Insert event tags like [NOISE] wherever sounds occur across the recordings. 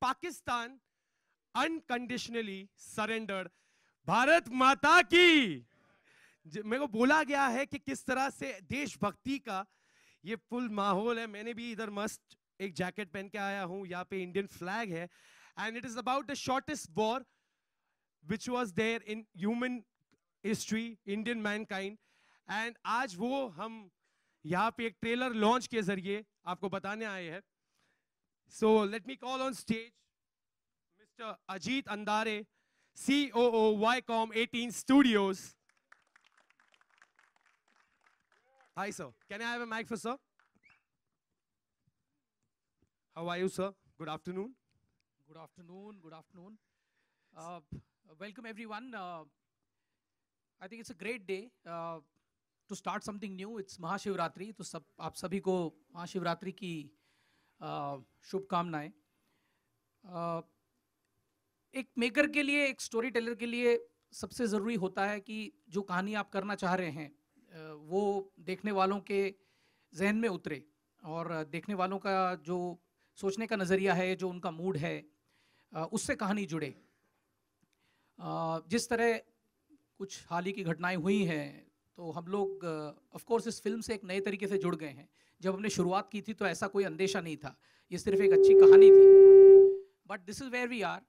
Pakistan unconditionally surrender Bharat माता की मेरे को बोला गया है कि किस तरह से देशभक्ति का ये फुल माहौल है मैंने भी इधर मस्त एक जैकेट पहन के आया हूं यहाँ पे इंडियन फ्लैग है and it is about the shortest war which was there in human history Indian mankind and आज वो हम यहाँ पे एक ट्रेलर लॉन्च के जरिए आपको बताने आए हैं So let me call on stage Mr. Ajit Andare, COO YCOM 18 Studios. Hi, sir. Can I have a mic for sir? How are you, sir? Good afternoon. Good afternoon. Good afternoon. Uh, welcome, everyone. Uh, I think it's a great day uh, to start something new. It's Mahashivratri. तो सब आप सभी शुभकामनाएं एक maker के लिए एक story teller के लिए सबसे ज़रूरी होता है कि जो कहानी आप करना चाह रहे हैं वो देखने वालों के जहन में उतरे और देखने वालों का जो सोचने का नज़रिया है जो उनका मूड है उससे कहानी जुड़े जिस तरह कुछ हाल ही की घटनाएं हुई हैं तो हम लोग ऑफ कोर्स इस फिल्म से एक नए तरीके से जुड़ गए हैं जब हमने शुरुआत की थी तो ऐसा कोई अंदेशा नहीं था ये सिर्फ एक अच्छी कहानी थी but this is where we are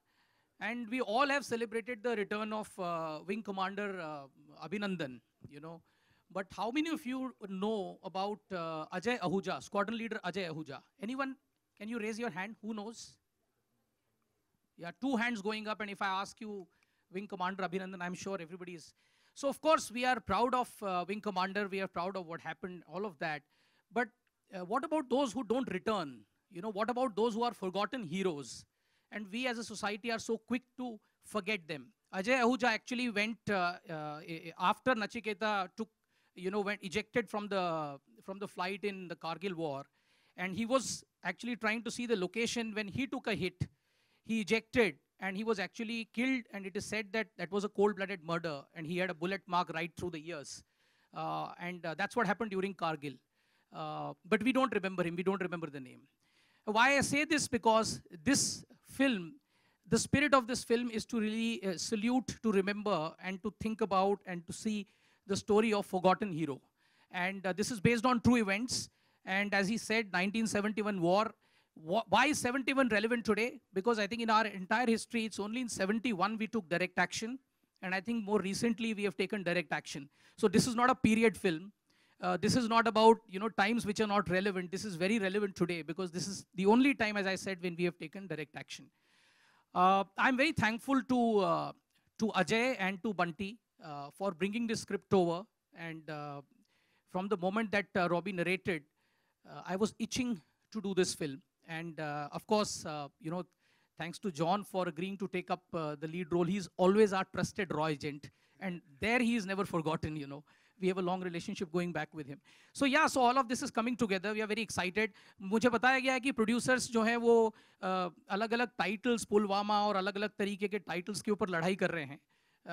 and we all have celebrated the return of wing commander Abhinandan you know but how many of you know about Ajay Ahuja squadron leader Ajay Ahuja any one can you raise your hand who knows yeah two hands going up and if I ask you wing commander Abhinandan I am sure everybody is so of course we are proud of wing commander we are proud of what happen all of that but uh, what about those who don't return? You know, what about those who are forgotten heroes? And we as a society are so quick to forget them. Ajay Ahuja actually went, uh, uh, after Nachiketa took, you know, went ejected from the, from the flight in the Kargil war, and he was actually trying to see the location when he took a hit. He ejected, and he was actually killed, and it is said that that was a cold-blooded murder, and he had a bullet mark right through the ears. Uh, and uh, that's what happened during Kargil. Uh, but we don't remember him. We don't remember the name. Why I say this? Because this film, the spirit of this film is to really uh, salute, to remember, and to think about, and to see the story of forgotten hero. And uh, this is based on true events. And as he said, 1971 war. Why is 71 relevant today? Because I think in our entire history, it's only in 71 we took direct action. And I think more recently we have taken direct action. So this is not a period film uh, this is not about you know times which are not relevant. This is very relevant today because this is the only time, as I said, when we have taken direct action. Uh, I'm very thankful to uh, to Ajay and to Bunty uh, for bringing this script over. And uh, from the moment that uh, Robbie narrated, uh, I was itching to do this film. And of course, you know, thanks to John for agreeing to take up the lead role. He's always our trusted Roy agent, and there he is never forgotten. You know. we have a long relationship going back with him so yeah so all of this is coming together we are very excited mujhe bataya gaya hai ki producers जो हैं वो alag alag titles pulwama aur alag alag tarike ke titles ke upar ladai kar rahe hain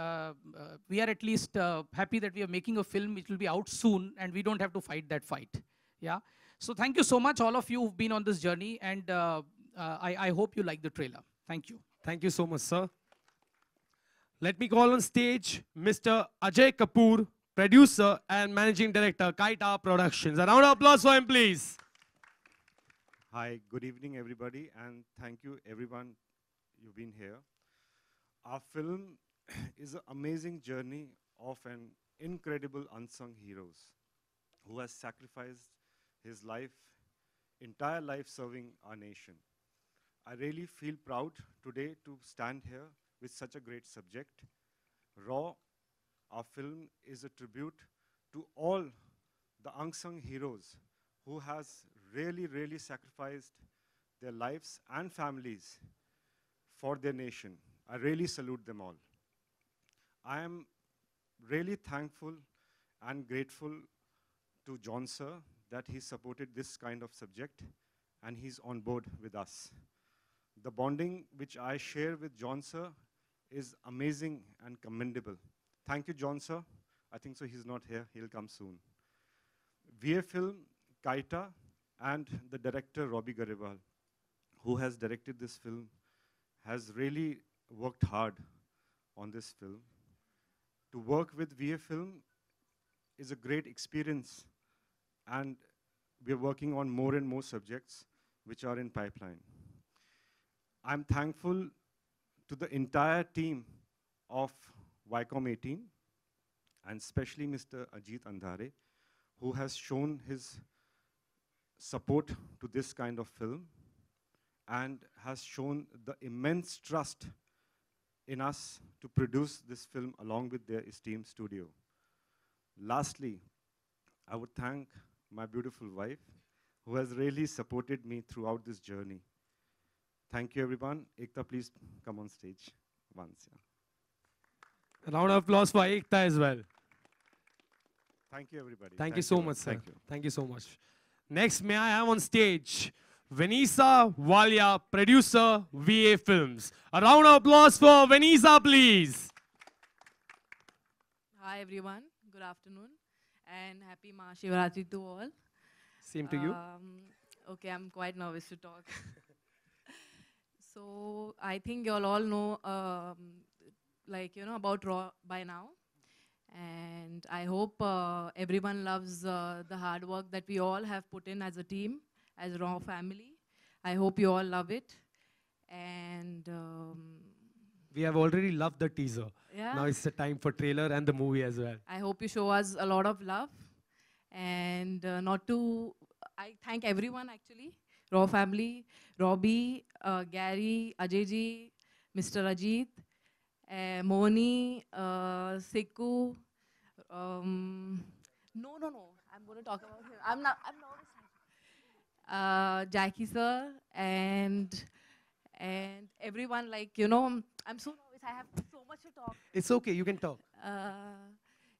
Uh, uh, we are at least uh, happy that we are making a film which will be out soon and we don't have to fight that fight. Yeah. So thank you so much, all of you who've been on this journey, and uh, uh, I, I hope you like the trailer. Thank you. Thank you so much, sir. Let me call on stage Mr. Ajay Kapoor. producer and managing director, Kaita Productions. A round of applause for him, please. Hi, good evening, everybody, and thank you, everyone, you've been here. Our film [CLEARS THROAT] is an amazing journey of an incredible unsung heroes who has sacrificed his life, entire life serving our nation. I really feel proud today to stand here with such a great subject, raw our film is a tribute to all the unsung heroes who has really, really sacrificed their lives and families for their nation. I really salute them all. I am really thankful and grateful to John sir that he supported this kind of subject and he's on board with us. The bonding which I share with John sir is amazing and commendable. Thank you, John, sir. I think so he's not here. He'll come soon. VA film, Kaita, and the director, Robbie Garival, who has directed this film, has really worked hard on this film. To work with VA film is a great experience, and we're working on more and more subjects which are in pipeline. I'm thankful to the entire team of Wycom 18, and especially Mr. Ajit Andhare, who has shown his support to this kind of film and has shown the immense trust in us to produce this film along with their esteemed studio. Lastly, I would thank my beautiful wife who has really supported me throughout this journey. Thank you, everyone. Ekta, please come on stage once. Yeah. A round of applause for Ekta as well. Thank you, everybody. Thank, Thank you so you. much, sir. Thank you. Thank you so much. Next, may I have on stage Venisa Walia, producer, VA Films. A round of applause for Venisa, please. Hi, everyone. Good afternoon. And happy Mahashivaratri to all. Same to um, you. Okay, I'm quite nervous to talk. [LAUGHS] so I think you all all know um, like you know about raw by now and i hope uh, everyone loves uh, the hard work that we all have put in as a team as raw family i hope you all love it and um, we have already loved the teaser yeah. now it's the time for trailer and the movie as well i hope you show us a lot of love and uh, not to i thank everyone actually raw family robbie uh, gary ajay ji mr ajit Eh, Moni, uh, Siku. Um, no, no, no. I'm going to talk about him. I'm not. I'm not. Uh, Jackie sir and and everyone like you know I'm so nervous I have so much to talk. It's okay, you can talk. Uh,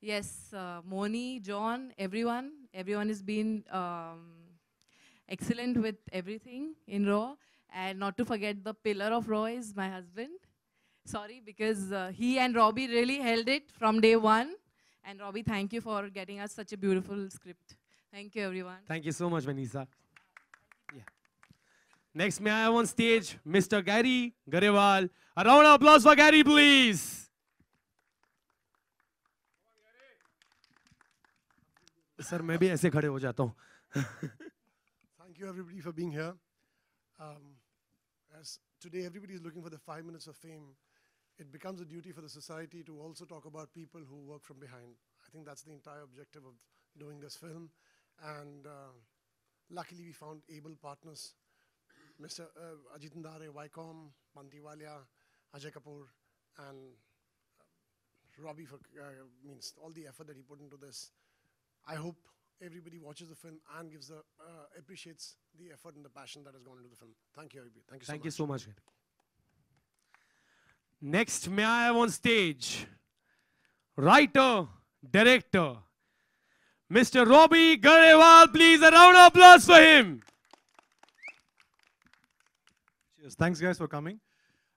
yes, uh, Moni, John, everyone, everyone has been um, excellent with everything in Raw, and not to forget the pillar of Raw is my husband sorry, because uh, he and Robbie really held it from day one. And Robbie, thank you for getting us such a beautiful script. Thank you, everyone. Thank you so much, Vanessa. Yeah. Next, may I have on stage Mr. Gary Garewal. A round of applause for Gary, please. Sir, मैं भी ऐसे Thank you everybody for being here. Um, as today everybody is looking for the five minutes of fame, it becomes a duty for the society to also talk about people who work from behind. I think that's the entire objective of doing this film. And uh, luckily, we found able partners Mr. Uh, Ajit Ndare, Wycom, Mantiwalia, Ajay Kapoor, and uh, Robbie for uh, means all the effort that he put into this. I hope everybody watches the film and gives the uh, appreciates the effort and the passion that has gone into the film. Thank you, everybody. Thank you. So Thank much. you so much. Next, may I have on stage writer, director, Mr. Robbie Garewal. Please, a round of applause for him. Cheers. Thanks, guys, for coming.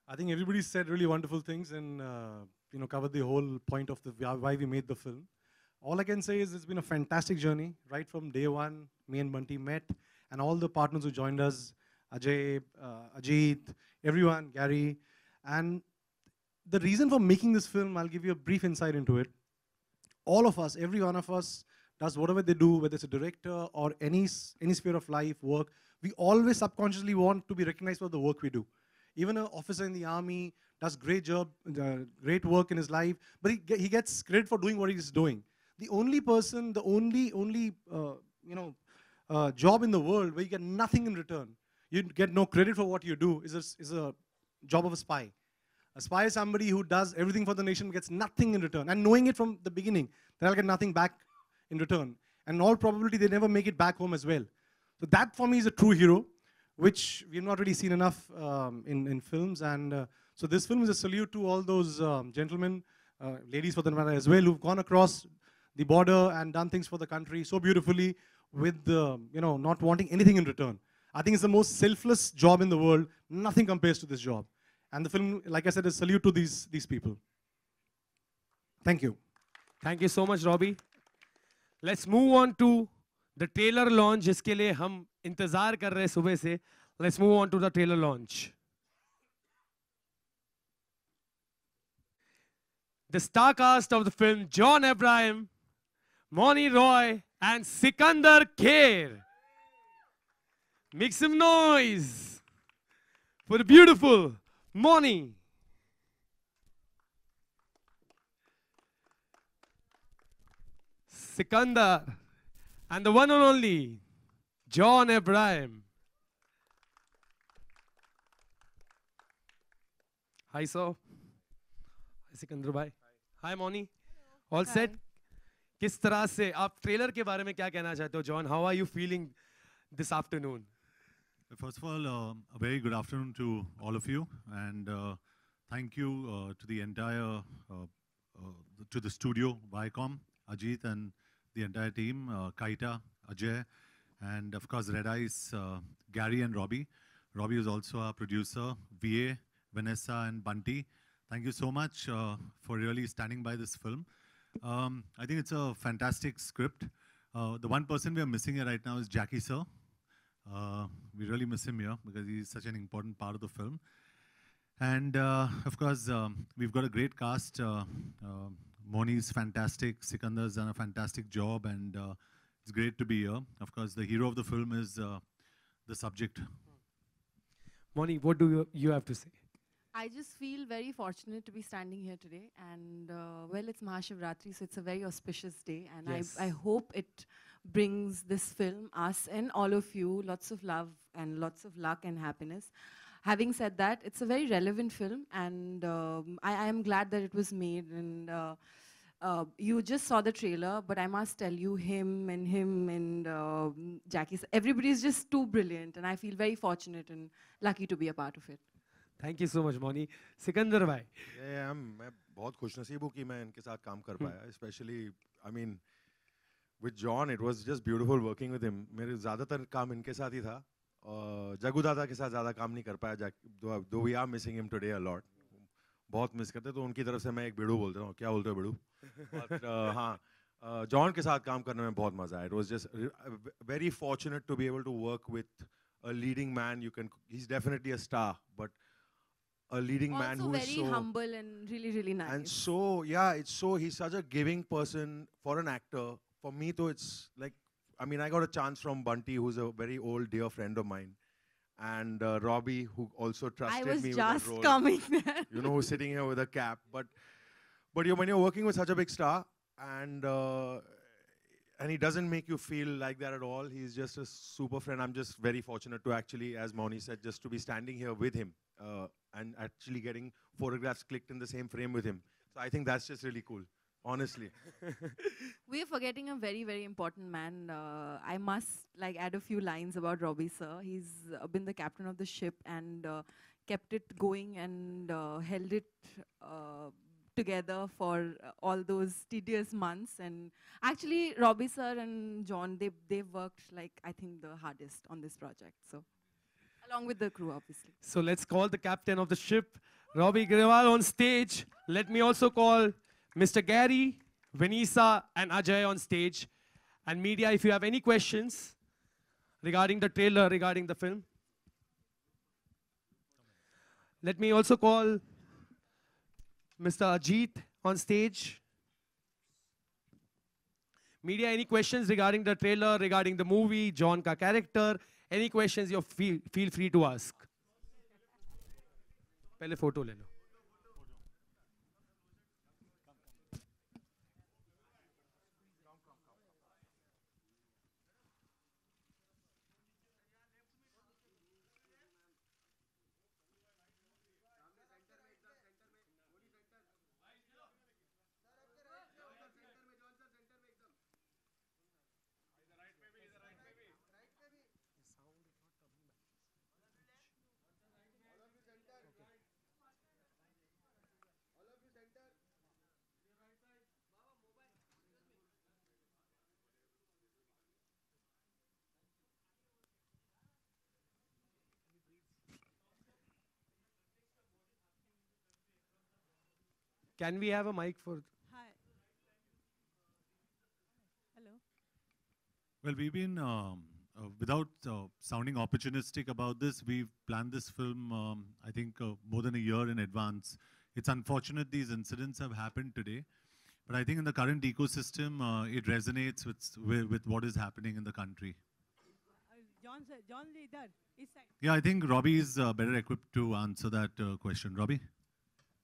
I think everybody said really wonderful things and uh, you know covered the whole point of the why we made the film. All I can say is it's been a fantastic journey right from day one. Me and Bunty met, and all the partners who joined us, Ajay, uh, Ajit, everyone, Gary, and the reason for making this film, I'll give you a brief insight into it. All of us, every one of us, does whatever they do, whether it's a director or any, any sphere of life, work, we always subconsciously want to be recognized for the work we do. Even an officer in the army does great job, uh, great work in his life, but he, he gets credit for doing what he's doing. The only person, the only, only uh, you know, uh, job in the world where you get nothing in return, you get no credit for what you do, is a, is a job of a spy. A spy is somebody who does everything for the nation, gets nothing in return. And knowing it from the beginning, that I'll get nothing back in return. And in all probability, they never make it back home as well. So that for me is a true hero, which we've not really seen enough um, in, in films. And uh, so this film is a salute to all those um, gentlemen, uh, ladies for the matter as well, who've gone across the border and done things for the country so beautifully with, the, you know, not wanting anything in return. I think it's the most selfless job in the world. Nothing compares to this job. And the film, like I said, is salute to these, these people. Thank you. Thank you so much, Robbie. Let's move on to the trailer launch, जिसके लिए हम इंतजार कर रहे हैं से. Let's move on to the trailer launch. The star cast of the film, John Abraham, Moni Roy, and Sikandar Kher. Make some noise for the beautiful money. Sikandar and the one and only John Abraham. Hi, sir. Hi, Sikandar भाई हाय मॉनी all set किस तरह से आप trailer के बारे में क्या कहना चाहते हो John how are you feeling this afternoon First of all, uh, a very good afternoon to all of you, and uh, thank you uh, to the entire, uh, uh, to the studio, Viacom, Ajit, and the entire team, uh, Kaita, Ajay, and of course Red Eyes, Gary and Robbie. Robbie is also our producer, VA, Vanessa, and Bunty. Thank you so much for really standing by this film. Um, I think it's a fantastic script. the one person we are missing here right now is Jackie, sir. Uh, we really miss him here because he's such an important part of the film. And uh, of course, uh, we've got a great cast. Uh, uh, Moni's fantastic. Sikandar's done a fantastic job, and uh, it's great to be here. Of course, the hero of the film is uh, the subject. Moni, what do you, you have to say? I just feel very fortunate to be standing here today. And well, it's Mahashivratri, so it's a very auspicious day. And yes. I, I hope it brings this film, us and all of you, lots of love and lots of luck and happiness. Having said that, it's a very relevant film, and um, I, I, am glad that it was made. And uh, uh, you just saw the trailer, but I must tell you, him and him and uh, Jackie, everybody is just too brilliant, and I feel very fortunate and lucky to be a part of it. Thank you so much, Moni. Sikandar भाई मैं बहुत खुश नसीब हूँ कि मैं इनके साथ काम कर hmm. पाया with John it was just beautiful working with him मेरे ज़्यादातर काम इनके साथ ही था जगू दादा के साथ ज़्यादा काम नहीं कर पाया though we are missing him today a lot बहुत मिस करते तो उनकी तरफ से मैं एक बेड़ू बोलता हूँ क्या बोलते हो बेड़ू [LAUGHS] हाँ जॉन के साथ काम करने में बहुत मज़ा आया it was just very fortunate to be able to work with a leading man you can he is definitely a star but a leading also man who very is so humble and really really nice and so yeah it's so he's such a giving person for an actor for me though, it's like, I mean, I got a chance from Bunty, who's a very old dear friend of mine, and uh, Robbie, who also trusted me. I was just coming. you know, who's sitting here with a cap, but but you when you're working with such a big star, and uh, and he doesn't make you feel like that at all. He's just a super friend. I'm just very fortunate to actually, as Moni said, just to be standing here with him uh, and actually getting photographs clicked in the same frame with him. So I think that's just really cool honestly. [LAUGHS] We're forgetting a very, very important man. Uh, I must like add a few lines about Robbie, sir. He's uh, been the captain of the ship and uh, kept it going and uh, held it uh, together for uh, all those tedious months. And actually, Robbie, sir, and John, they they worked like I think the hardest on this project. So, along with the crew, obviously. So let's call the captain of the ship. Robbie Grewal on stage. Let me also call Mr. Gary, Venisa, and Ajay on stage. And media, if you have any questions regarding the trailer, regarding the film. Let me also call Mr. Ajit on stage. Media, any questions regarding the trailer, regarding the movie, John ka character? Any questions you feel, feel free to ask. पहले photo ले Can we have a mic for? Hi. Hello. Well, we've been, um, uh, without uh, sounding opportunistic about this, we've planned this film, um, I think, uh, more than a year in advance. It's unfortunate these incidents have happened today, but I think in the current ecosystem, uh, it resonates with, with, with what is happening in the country. Uh, John, sir, John there. Yeah, I think Robbie is uh, better equipped to answer that question. Robbie?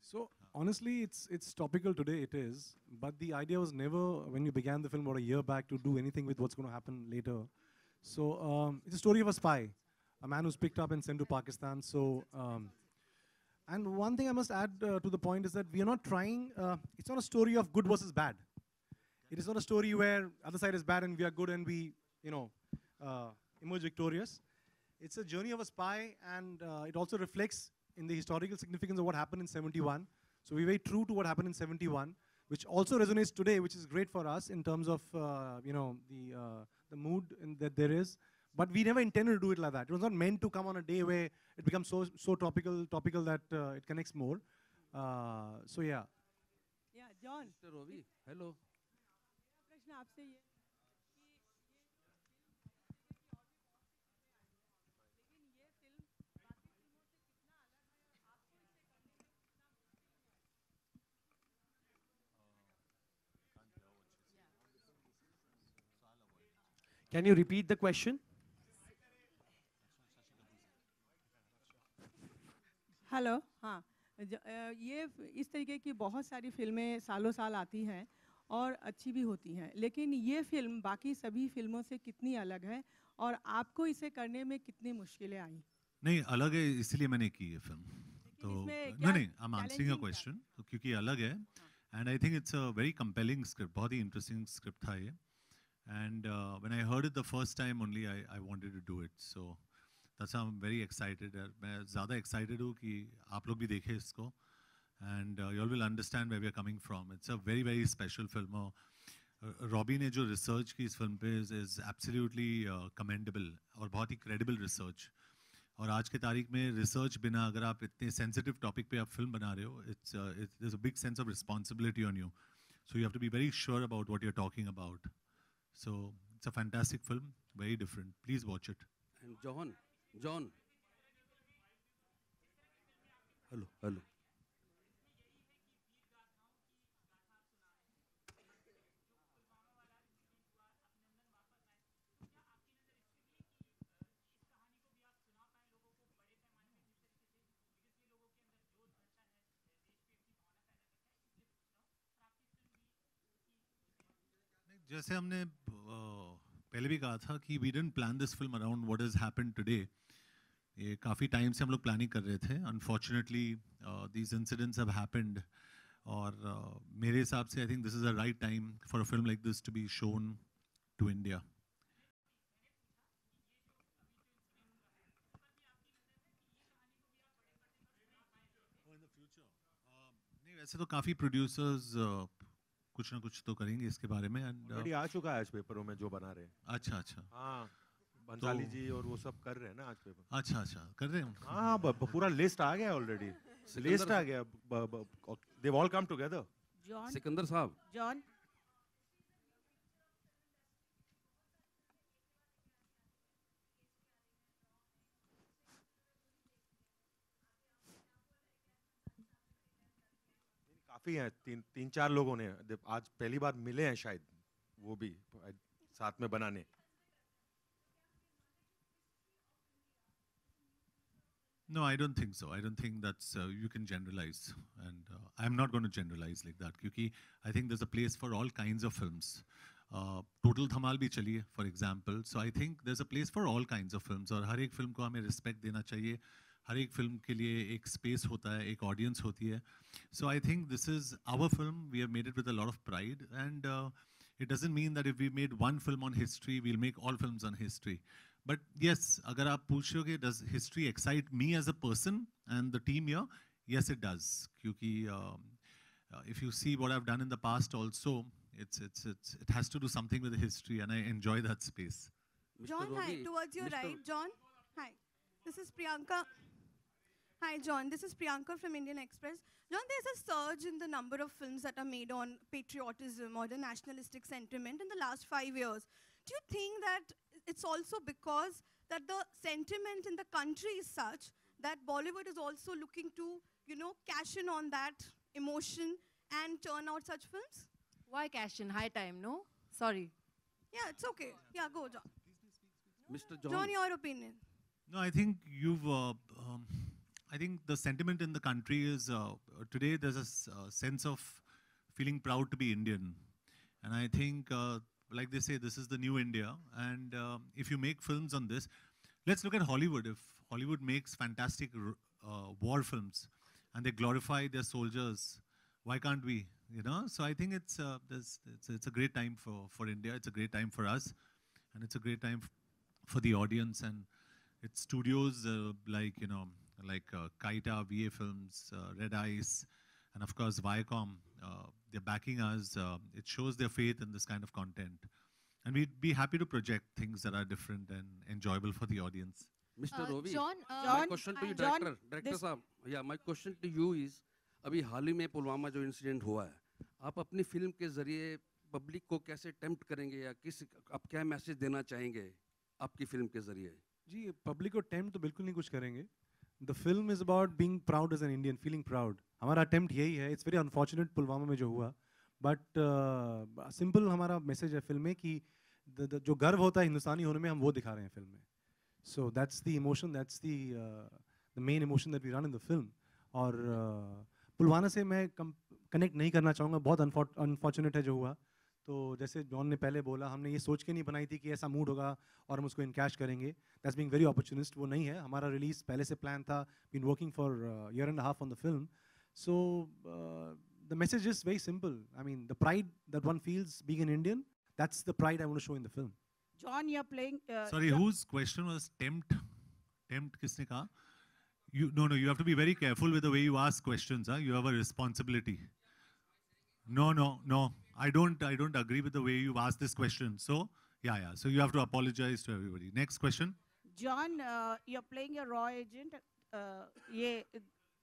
So honestly, it's it's topical today. It is, but the idea was never when you began the film about a year back to do anything with what's going to happen later. So um, it's a story of a spy, a man who's picked up and sent to Pakistan. So. Um, and one thing I must add uh, to the point is that we are not trying, uh, it's not a story of good versus bad. It is not a story where other side is bad and we are good and we, you know, uh, emerge victorious. It's a journey of a spy and uh, it also reflects in the historical significance of what happened in 71 so we were true to what happened in 71, which also resonates today, which is great for us in terms of uh, you know the uh, the mood that there is. But we never intended to do it like that. It was not meant to come on a day where it becomes so so topical topical that uh, it connects more. Uh, so yeah. Yeah, John. Mr. Rovi, hello. Can you repeat the question? Hello हाँ ये इस तरीके की बहुत सारी फिल्में सालों साल आती हैं और अच्छी भी होती हैं लेकिन ये फिल्म बाकी सभी फिल्मों से कितनी अलग है और आपको इसे करने में कितनी मुश्किलें आई नहीं अलग है इसलिए मैंने की ये फिल्म तो नहीं नहीं I am answering a question क्योंकि अलग है and I think it's a very compelling script बहुत ही इंटरेस्टिंग स्क्रिप्ट था ये And uh, when I heard it the first time only, I, wanted to do it. So that's why I'm very excited. I'm uh, more excited that you will see it. And uh, you all will understand where we are coming from. It's a very, very special film. Robbie ne jo research ki is film pe is, absolutely commendable or bahut hi credible research. Aur aaj ke tarikh mein research bina agar aap itne sensitive topic pe aap film bana rahe ho, it's, there's a big sense of responsibility on you. So you have to be very sure about what you're talking about. So it's a fantastic film, very different. Please watch it. And John, John. Hello, hello. जैसे हमने पहले भी कहा था कि we didn't plan this film around what is happen today ये काफ़ी time से हम लोग प्लानिंग कर रहे थे unfortunately these incidents have happened और uh, मेरे हिसाब से I think this is a right time for a film like this to be shown to India वैसे तो काफ़ी प्रोड्यूसर्स कुछ ना कुछ तो करेंगे इसके बारे में एंड uh, आ चुका है आज पेपरों में जो बना रहे हैं अच्छा अच्छा हाँ तो, जी और वो सब कर रहे हैं ना आज पेपर अच्छा अच्छा कर रहे हैं हाँ पूरा लिस्ट आ गया ऑलरेडी लिस्ट आ गया they all come together Sikandar साहब जॉन काफ़ी हैं तीन तीन चार लोगों ने आज पहली बार मिले हैं शायद वो भी साथ में बनाने No, I don't think so. I don't think that's uh, you can generalize, and uh, I'm not going to generalize like that. Because I think there's a place for all kinds of films. Uh, Total Dhamal bhi chaliye, for example. So I think there's a place for all kinds of films, और har ek film ko हमें respect देना चाहिए. हर एक film के लिए एक space होता है एक ऑडियंस होती है so I think this is our film we have made it with a lot of pride and it doesn't mean that if we made one film on history we'll make all film on history but yes अगर आप पूछोगे does history excite me as a person and the team your yes it does क्योंकि if you see what have done in the past also it's it's it's it has to do something with the history and i enjoy that space john Rogi. hi towards your Mr. right john hi this is priyanka Hi, John. This is Priyanka from Indian Express. John, there's a surge in the number of films that are made on patriotism or the nationalistic sentiment in the last five years. Do you think that it's also because that the sentiment in the country is such that Bollywood is also looking to, you know, cash in on that emotion and turn out such films? Why cash in? High time, no? Sorry. Yeah, it's okay. Yeah, go, John. Mr. John. John, your opinion. No, I think you've... Uh, um I think the sentiment in the country is uh, today there's a uh, sense of feeling proud to be Indian. And I think, uh, like they say, this is the new India. And uh, if you make films on this, let's look at Hollywood. If Hollywood makes fantastic uh, war films and they glorify their soldiers, why can't we? You know, so I think it's uh, it's, it's a great time for, for India. It's a great time for us, and it's a great time for the audience and it's studios like you know like uh, Kaita, VA Films, uh, Red Ice, and of course Viacom. Uh, they're backing us. Uh, it shows their faith in this kind of content. And we'd be happy to project things that are different and enjoyable for the audience. Mr. Uh, Rovi, John, uh, my John, question to you, Director, John, Director Saab, yeah, my question to you is, अभी हाल ही में पुलवामा जो incident हुआ है आप अपनी film के जरिए public को कैसे टेम्प्ट करेंगे या किस आप क्या मैसेज देना चाहेंगे आपकी फिल्म के जरिए जी पब्लिक को टेम्प्ट तो बिल्कुल नहीं कुछ करेंगे the film is about being proud as an Indian feeling proud हमारा अटैम्प्ट यही है इट्स वेरी अनफॉर्चुनेट पुलवामा में जो हुआ बट सिंपल uh, हमारा मैसेज है फिल्म में कि द, द, जो गर्व होता है हिंदुस्तानी होने में हम वो दिखा रहे हैं फिल्म में so that's the emotion that's the main emotion that we run in the film और uh, पुलवामा से मैं कनेक्ट नहीं करना चाहूँगा बहुत अनफॉर्चुनेट है जो हुआ तो जैसे जॉन ने पहले बोला हमने ये सोच के नहीं बनाई थी कि ऐसा मूड होगा और हम उसको इनकैश करेंगे दैट्स बीइंग वेरी अपॉर्चुनिस्ट वो नहीं है हमारा रिलीज़ पहले से प्लान था been working for year and half on the film so the message is very simple I mean the pride that one feels being an Indian that's the pride I want to show in the film John, you're playing. Uh, Sorry, John. whose question was tempt? Tempt किसने कहा? You no no. You have to be very careful with the way you ask questions. Huh? You have a responsibility. No no no. I don't, I don't agree with the way you've asked this question. So, yeah, yeah. So you have to apologize to everybody. Next question. John, uh, you're playing a raw agent. Uh, yeah,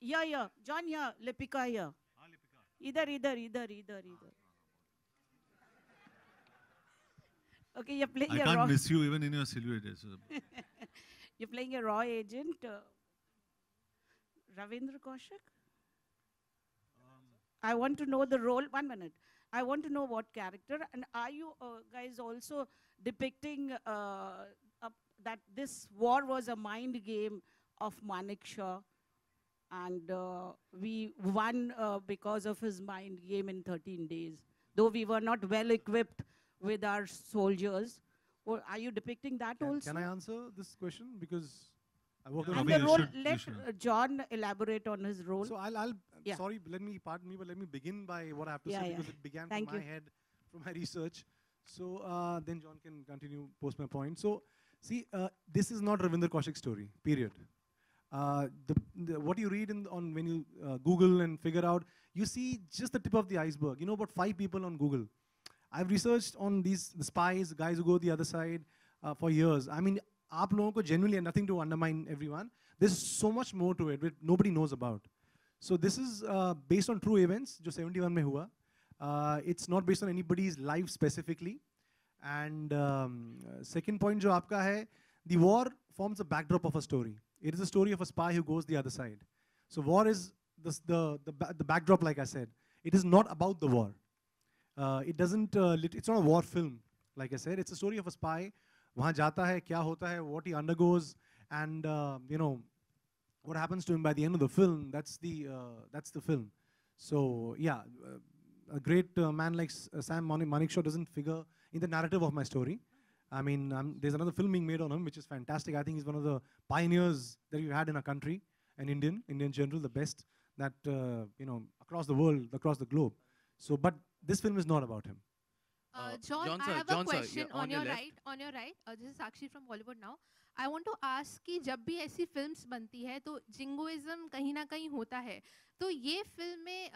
yeah, John, yeah. Lepika, yeah. Ah, Lepika. Either, either, either, either, either. Ah, okay, you're playing. I can't miss you even in your silhouette. So. [LAUGHS] you're playing a raw agent, uh, Ravindra Kaushik. Um, I want to know the role. One minute. I want to know what character, and are you uh, guys also depicting uh, uh, that this war was a mind game of Manik Shah, and uh, we won uh, because of his mind game in 13 days, though we were not well equipped with our soldiers. Or are you depicting that can, also? Can I answer this question? Because I on and the role. let John elaborate on his role. So I'll, I'll yeah. sorry, let me pardon me, but let me begin by what I have to yeah, say yeah. because it began Thank from you. my head, from my research. So uh, then John can continue post my point. So see, uh, this is not Ravinder Kaushik's story. Period. Uh, the, the, what you read in, on when you uh, Google and figure out, you see just the tip of the iceberg. You know about five people on Google. I've researched on these the spies, guys who go the other side uh, for years. I mean, आप लोगों को genuinely nothing to undermine everyone this is so much more to it with nobody knows about so this is based on true events जो 71 में हुआ it's not based on anybody's life specifically and second point जो आपका है the war forms a backdrop of a story it is a story of a spy who goes the other side so war is the backdrop like I said it is not about the war. Uh, it doesn't, uh, it's not a war film, like I said. It's a story of a spy वहाँ जाता है क्या होता है what he undergoes and uh, you know what happens to him by the end of the film that's the uh, that's the film so yeah uh, a great uh, man like Sam Manik Manikshaw doesn't figure in the narrative of my story I mean I'm, there's another film being made on him which is fantastic I think he's one of the pioneers that we've had in our country an Indian Indian general the best that you know across the world across the globe so but this film is not about him Uh, John, John, I sir, have John a question sir, on, on, your, your right. On your right, uh, this is Sakshi from Bollywood now. I want to ask कि जब भी ऐसी films बनती है तो jingoism कहीं ना कहीं होता है तो ये फिल्म में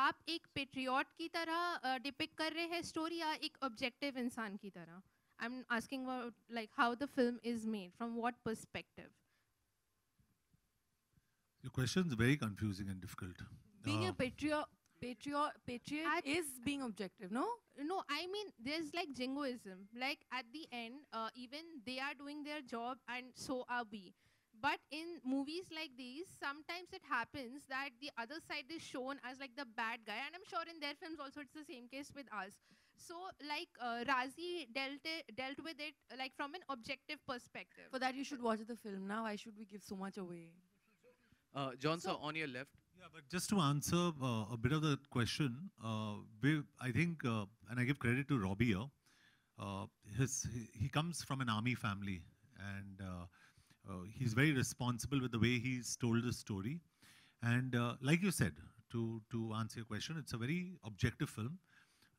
आप एक पेट्रियाट की तरह डिपिक कर रहे हैं स्टोरी या एक ऑब्जेक्टिव इंसान की तरह I am asking about like how the film is made from what perspective Your question is very confusing and difficult. Being uh, a patriot, Patriot, patriot At- is being objective, no? No, I mean, there's like jingoism. Like at the end, uh, even they are doing their job and so are we. But in movies like these, sometimes it happens that the other side is shown as like the bad guy. And I'm sure in their films also it's the same case with us. So like uh, Razi dealt, it, dealt with it like from an objective perspective. For that, you should watch the film now. Why should we give so much away? Uh, John, so sir, on your left, yeah, but just to answer uh, a bit of the question, uh, we, I think, uh, and I give credit to Robbie here, uh, his, he, he comes from an army family and uh, uh, he's very responsible with the way he's told the story. And like you said, to, to answer your question, it's a very objective film.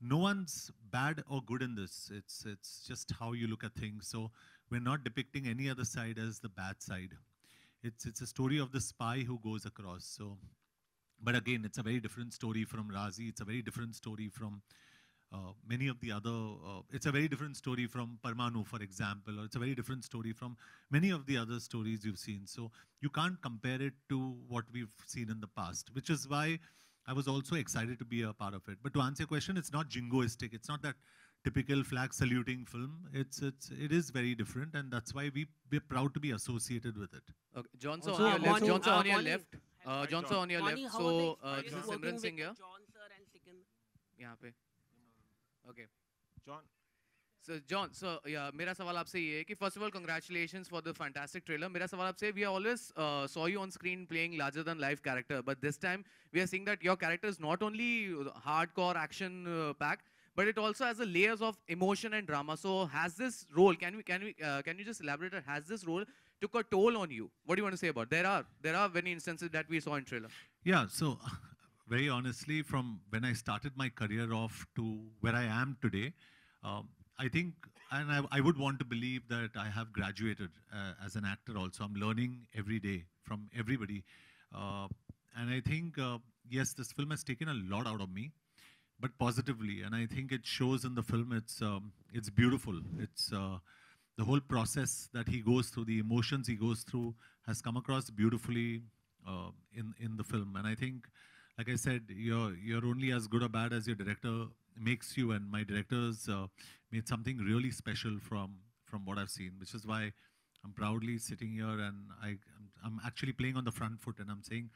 No one's bad or good in this. It's, it's just how you look at things. So we're not depicting any other side as the bad side. It's, it's a story of the spy who goes across. So but again, it's a very different story from Razi. It's a very different story from uh, many of the other, uh, it's a very different story from Parmanu, for example, or it's a very different story from many of the other stories you've seen. So you can't compare it to what we've seen in the past, which is why I was also excited to be a part of it. But to answer your question, it's not jingoistic. It's not that typical flag saluting film. It's it's it is very different, and that's why we we're proud to be associated with it. Okay, Johnson, also, on your uh, left. Johnson, on uh, your left. Uh, John sir, on your left. So, uh, this is Simran Singh here. John sir Okay. John. So, John, sir, yeah, मेरा सवाल आपसे ये है कि first of all, congratulations for the fantastic trailer. मेरा सवाल आपसे, we always uh, saw you on screen playing larger than life character, but this time we are seeing that your character is not only hardcore action packed But it also has the layers of emotion and drama. So has this role? Can we can we can you just elaborate? Or has this role took a toll on you. What do you want to say about? There are there are many instances that we saw in Trailer. Yeah. So, very honestly, from when I started my career off to where I am today, um, I think, and I, I, would want to believe that I have graduated uh, as an actor. Also, I'm learning every day from everybody, uh, and I think uh, yes, this film has taken a lot out of me but positively. And I think it shows in the film. It's um, it's beautiful. It's uh, the whole process that he goes through, the emotions he goes through, has come across beautifully uh, in in the film. And I think, like I said, you're you're only as good or bad as your director makes you. And my directors uh, made something really special from from what I've seen, which is why I'm proudly sitting here and I I'm actually playing on the front foot and I'm saying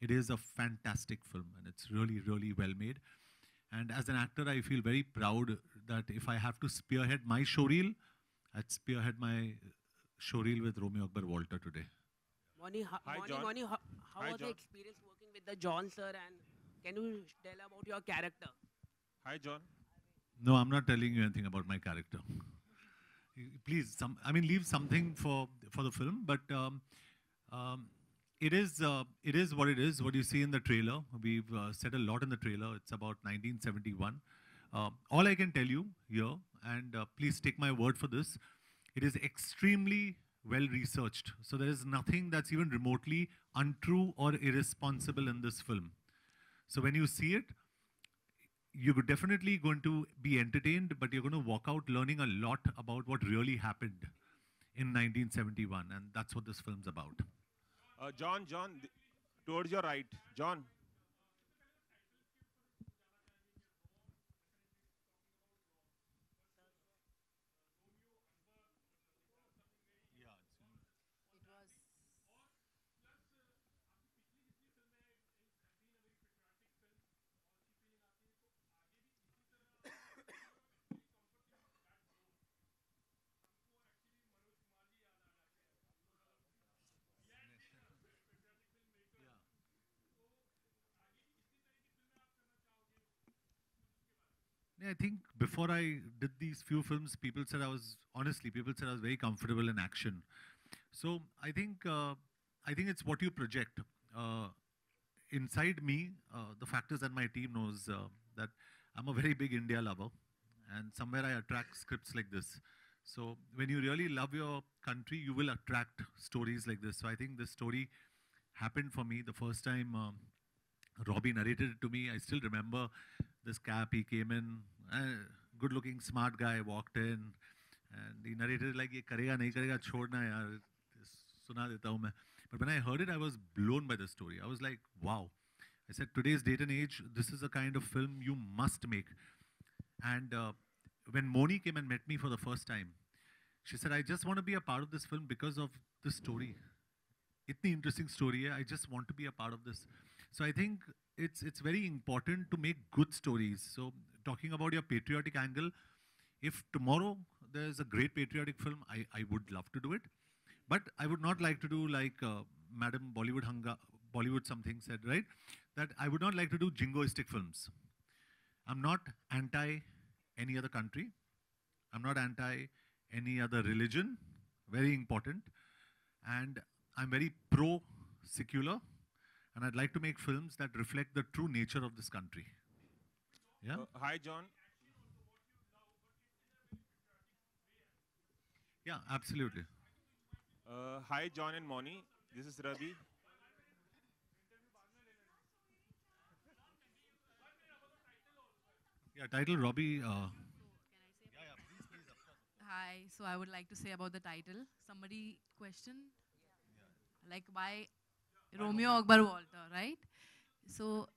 it is a fantastic film and it's really really well made. And as an actor, I feel very proud that if I have to spearhead my showreel, I had spearhead my showreel with Romeo Akbar Walter today. Morning, how, Hi, John. how, how Hi, was John. the experience working with the John sir and can you tell about your character? Hi, John. No, I'm not telling you anything about my character. Please, some, I mean, leave something for, for the film, but um, um, it is uh, it is what it is. What you see in the trailer, we've uh, said a lot in the trailer. It's about 1971. Uh, all I can tell you here and uh, please take my word for this, it is extremely well researched. So there is nothing that's even remotely untrue or irresponsible in this film. So when you see it, you're definitely going to be entertained, but you're going to walk out learning a lot about what really happened in 1971, and that's what this film's about. Uh, John, John, towards your right. John. Yeah, I think before I did these few films, people said I was honestly, people said I was very comfortable in action. So I think uh, I think it's what you project uh, inside me. Uh, the factors that my team knows uh, that I'm a very big India lover, and somewhere I attract scripts like this. So when you really love your country, you will attract stories like this. So I think this story happened for me the first time. Uh, Robbie narrated it to me. I still remember this cap. He came in good looking smart guy walked in and he narrated like, ये करेगा नहीं करेगा छोड़ना यार सुना देता हूँ मैं But when I heard it, I was blown by the story. I was like, wow. I said, today's date and age, this is the kind of film you must make. And uh, when Moni came and met me for the first time, she said, I just want to be a part of this film because of the story. Itni interesting story. I just want to be a part of this. So I think it's it's very important to make good stories. So talking about your patriotic angle, if tomorrow there's a great patriotic film, I, I would love to do it. But I would not like to do like uh, Madam Bollywood Bollywood something said, right? That I would not like to do jingoistic films. I'm not anti any other country. I'm not anti any other religion. Very important. And I'm very pro secular. And I'd like to make films that reflect the true nature of this country. Yeah. Uh, hi, John. Yeah, absolutely. Uh, hi, John and Moni. This is Ravi. Yeah, title Robbie. Uh, Hi, so I would like to say about the title. Somebody question? Yeah. Like why yeah. Romeo Akbar Walter, right? So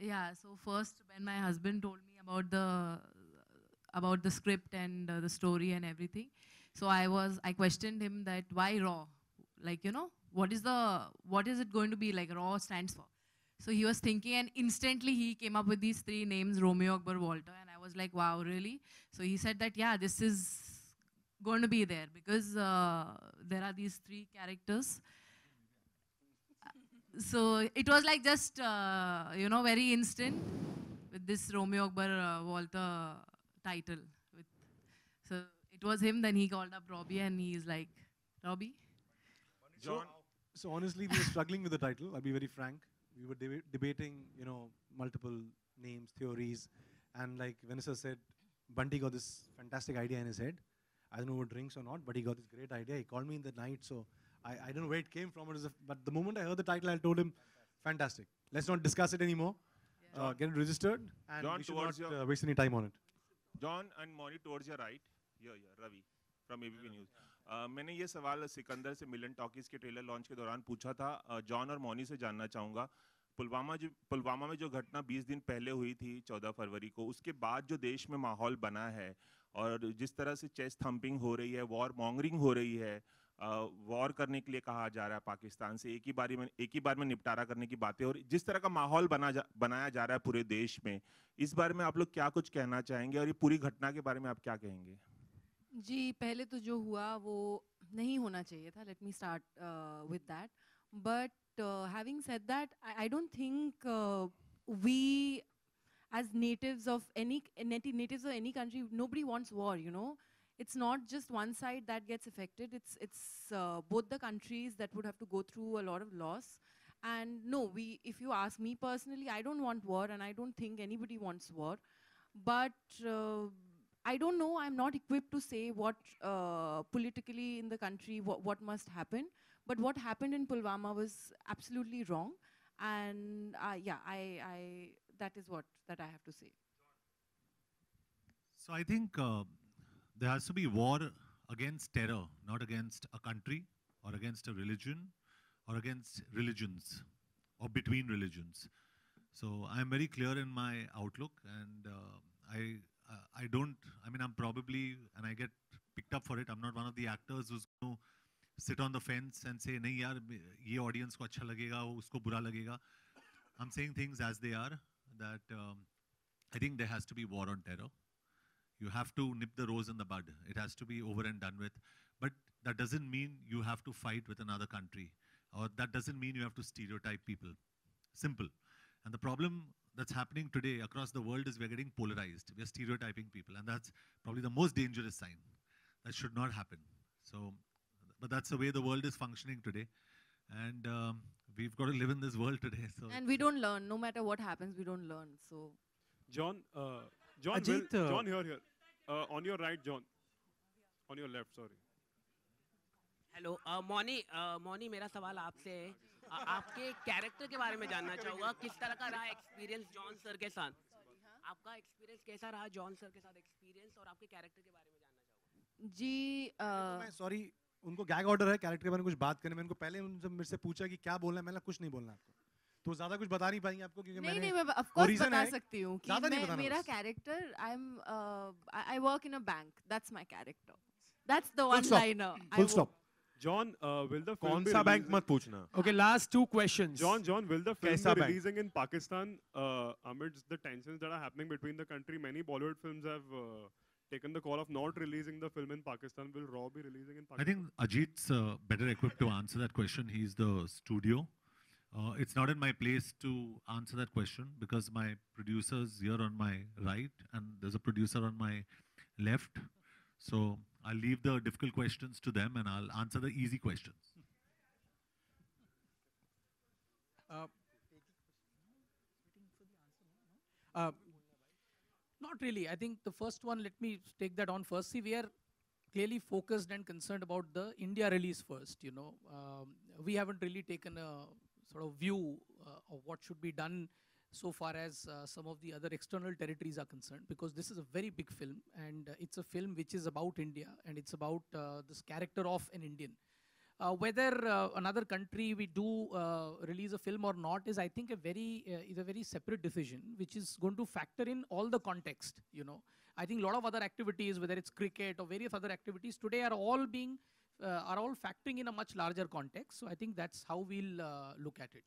yeah so first when my husband told me about the about the script and uh, the story and everything so i was i questioned him that why raw like you know what is the what is it going to be like raw stands for so he was thinking and instantly he came up with these three names romeo akbar walter and i was like wow really so he said that yeah this is going to be there because uh, there are these three characters so it was like just, uh, you know, very instant with this Romeo Akbar uh, Walter title. With, so it was him, then he called up Robbie and he's like, Robbie? John. So, so honestly, we were struggling with the title, I'll be very frank. We were deba debating, you know, multiple names, theories. And like Vanessa said, Bunty got this fantastic idea in his head. I don't know who drinks or not, but he got this great idea. He called me in the night, so I, I don't know where it came from, a, but the moment I heard the title, I told him, fantastic. Let's not discuss it anymore. Yeah. Uh, get it registered, and John, we should not your, uh, waste any time on it. John and Moni towards your right. Here, here, Ravi from ABP News. मैंने ये सवाल सिकंदर से Milan talkies के trailer launch के दौरान पूछा था John और मोनी से जानना चाहूँगा पुलवामा जो पुलवामा में जो घटना 20 दिन पहले हुई थी 14 फरवरी को उसके बाद जो देश में माहौल बना है और जिस तरह से चेस्ट थम्पिंग हो रही है वॉर मॉन्गरिंग हो रही है वॉर करने के लिए कहा जा रहा है पाकिस्तान से एक ही बारी में एक ही बार में निपटारा करने की बातें और जिस तरह का माहौल बना जा, बनाया जा रहा है पूरे देश में इस बारे में आप लोग क्या कुछ कहना चाहेंगे और ये पूरी घटना के बारे में आप क्या कहेंगे जी पहले तो जो हुआ वो नहीं होना चाहिए था let me start with that but having said that I don't think we as natives of any natives of any country nobody wants war you know it's not just one side that gets affected. It's, it's uh, both the countries that would have to go through a lot of loss. And no, we, if you ask me personally, I don't want war and I don't think anybody wants war. But uh, I don't know, I'm not equipped to say what uh, politically in the country, what must happen. But what happened in Pulwama was absolutely wrong. And uh, yeah, I, I, that is what that I have to say. So I think uh, there has to be war against terror, not against a country or against a religion or against religions or between religions. So I'm very clear in my outlook and uh, I, uh, I don't, I mean, I'm probably, and I get picked up for it, I'm not one of the actors who's going to sit on the fence and say, nahi yaar, ye audience ko acha lagega, usko bura lagega. I'm saying things as they are that um, I think there has to be war on terror. You have to nip the rose in the bud. It has to be over and done with. But that doesn't mean you have to fight with another country, or that doesn't mean you have to stereotype people. Simple. And the problem that's happening today across the world is we're getting polarized. We're stereotyping people, and that's probably the most dangerous sign. That should not happen. So, but that's the way the world is functioning today, and um, we've got to live in this world today. So and we don't learn. No matter what happens, we don't learn. So, John, uh, John, Ajit, will, uh, John, here, here. Uh, on your right, John. On your left, sorry. Hello Mouni Mouni मेरा सवाल आपसे है uh, आपके character के बारे में जानना चाहूँगा किस तरह का रहा एक्सपीरियंस जॉन सर के साथ आपका एक्सपीरियंस कैसा रहा जॉन सर के साथ एक्सपीरियंस और आपके कैरेक्टर के बारे में जानना चाहूँगा जी uh, तो सॉरी उनको गैग ऑर्डर है कैरेक्टर के बारे में कुछ बात करने मैंने उनको पहले उनसे मेरे से पूछा कि क्या बोलना है मैंने कुछ नहीं बोलना आपको तो ज्यादा कुछ बता नहीं पाएंगी आपको क्योंकि नहीं मैंने नहीं मैं ऑफ कोर्स Origin बता है, सकती हूँ कि ज्यादा नहीं मैं, बताना मेरा बस। Character I am I work in a bank that's my character that's the one stop. Liner Full stop. John, uh, will the film कौन be सा बैंक releasing- मत पूछना Okay, last two questions. John, John, will the film कैसा be bank? releasing in Pakistan uh, amidst the tensions that are happening between the country? Many Bollywood films have uh, taken the call of not releasing the film in Pakistan. Will Raw be releasing in Pakistan? I think Ajit's uh, better equipped to answer that question. He's the studio Uh, it's not in my place to answer that question because my producer's here on my right and there's a producer on my left. So I'll leave the difficult questions to them and I'll answer the easy questions. Uh, uh, not really. I think the first one, let me take that on first. See, we are clearly focused and concerned about the India release first, you know. Um, we haven't really taken a sort of view uh, of what should be done so far as uh, some of the other external territories are concerned, because this is a very big film, and uh, it's a film which is about India, and it's about this character of an Indian. Uh, whether uh, another country we do uh, release a film or not is, I think, a very is a very separate decision, which is going to factor in all the context. You know, I think a lot of other activities, whether it's cricket or various other activities, today are all being uh, are all factoring in a much larger context. So I think that's how we'll uh, look at it.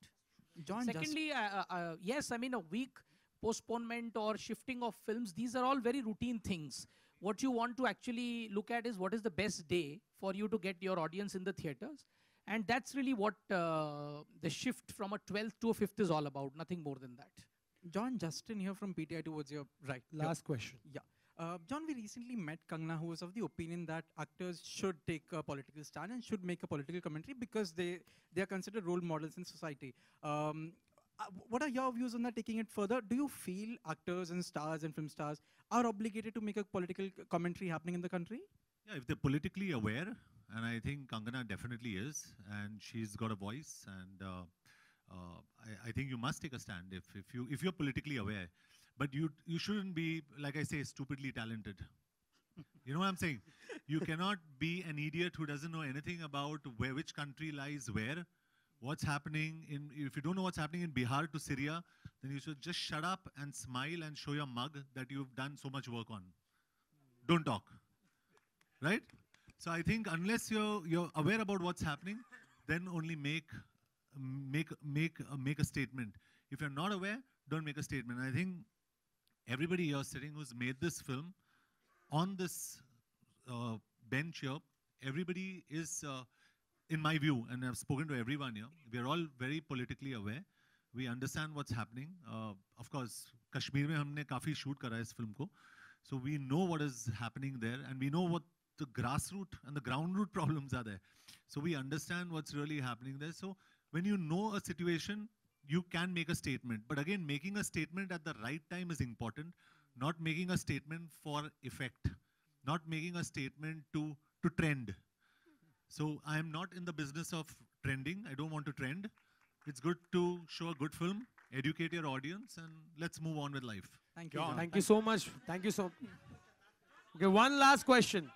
John, Secondly, uh, yes, I mean a week postponement or shifting of films, these are all very routine things. What you want to actually look at is what is the best day for you to get your audience in the theaters. And that's really what uh, the shift from a 12th to a 5th is all about, nothing more than that. John Justin here from PTI towards your right. Last question. Yeah. Uh, John, we recently met Kangna, who was of the opinion that actors should take a political stand and should make a political commentary because they, they are considered role models in society. Um, uh, what are your views on that, taking it further? Do you feel actors and stars and film stars are obligated to make a political commentary happening in the country? Yeah, if they're politically aware, and I think Kangana definitely is, and she's got a voice, and uh, uh, I, I, think you must take a stand if, if, you, if you're politically aware. But you, you shouldn't be, like I say, stupidly talented. you know what I'm saying? You cannot be an idiot who doesn't know anything about where, which country lies where, what's happening in, if you don't know what's happening in Bihar to Syria, then you should just shut up and smile and show your mug that you've done so much work on. Don't talk. Right? So I think unless you're, you're aware about what's happening, then only make make make uh, make a statement. If you're not aware, don't make a statement. I think everybody here sitting who's made this film, on this uh, bench here, everybody is, uh, in my view, and I've spoken to everyone here, we're all very politically aware. We understand what's happening. Uh, of course, Kashmir mein humne kafi shoot this film ko. So we know what is happening there and we know what the grassroots and the ground root [LAUGHS] problems are there. So we understand what's really happening there. So when you know a situation, you can make a statement. But again, making a statement at the right time is important, not making a statement for effect, not making a statement to, to trend. So I am not in the business of trending. I don't want to trend. It's good to show a good film, educate your audience, and let's move on with life. Thank you. Thank you so much. Thank you so Okay, one last question.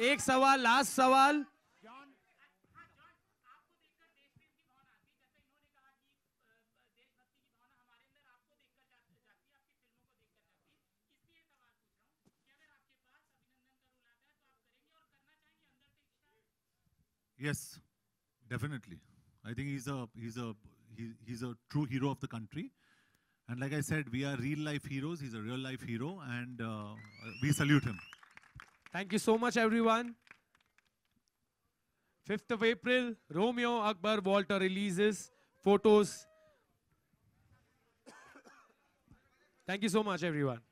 एक सवाल last सवाल Yes, definitely. I think he's a he's a he, he's a true hero of the country. And like I said, we are real life heroes. He's a real life hero, and uh, we salute him. Thank you so much, everyone. 5th of April, Romeo Akbar Walter releases photos. Thank you so much, everyone.